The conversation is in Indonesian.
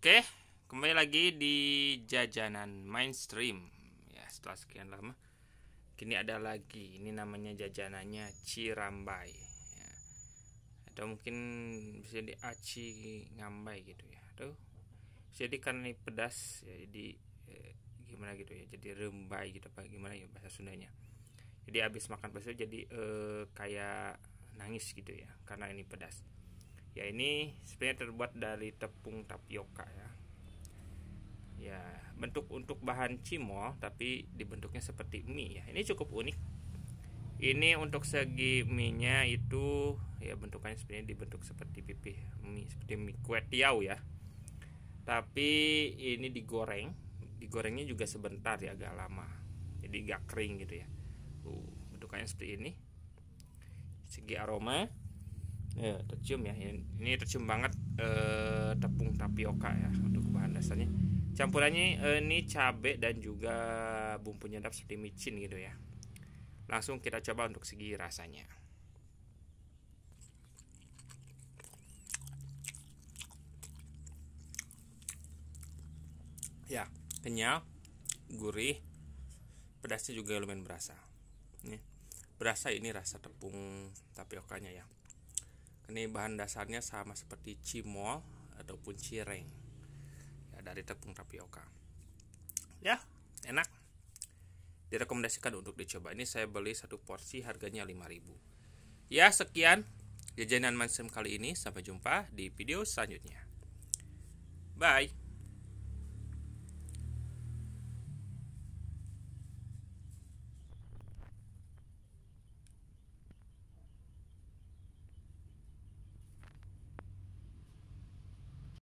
Oke, kembali lagi di jajanan mainstream. Ya, setelah sekian lama, kini ada lagi. Ini namanya jajanannya Cirambai. Ya. Atau mungkin bisa di Aci Ngambai gitu ya. Tuh, jadi karena ini pedas, ya, jadi eh, gimana gitu ya. Jadi rembai gitu apa gimana ya bahasa Sundanya. Jadi habis makan bakso jadi eh, kayak nangis gitu ya karena ini pedas ya ini sebenarnya terbuat dari tepung tapioka ya ya bentuk untuk bahan cimol tapi dibentuknya seperti mie ya ini cukup unik ini untuk segi mie-nya itu ya bentukannya sebenarnya dibentuk seperti pipih mie seperti mie kue tiau ya tapi ini digoreng digorengnya juga sebentar ya agak lama jadi gak kering gitu ya uh, bentukannya seperti ini segi aroma ya. tercium ya ini tercium banget eh, tepung tapioka ya untuk bahan dasarnya campurannya eh, ini cabai dan juga bumbu penyedap seperti micin gitu ya langsung kita coba untuk segi rasanya ya kenyal gurih pedasnya juga lumayan berasa ini berasa ini rasa tepung tapiokanya ya ini bahan dasarnya sama seperti cimol ataupun cireng ya, dari tepung tapioka ya enak direkomendasikan untuk dicoba ini saya beli satu porsi harganya 5000 ya sekian jajanan mansem kali ini sampai jumpa di video selanjutnya bye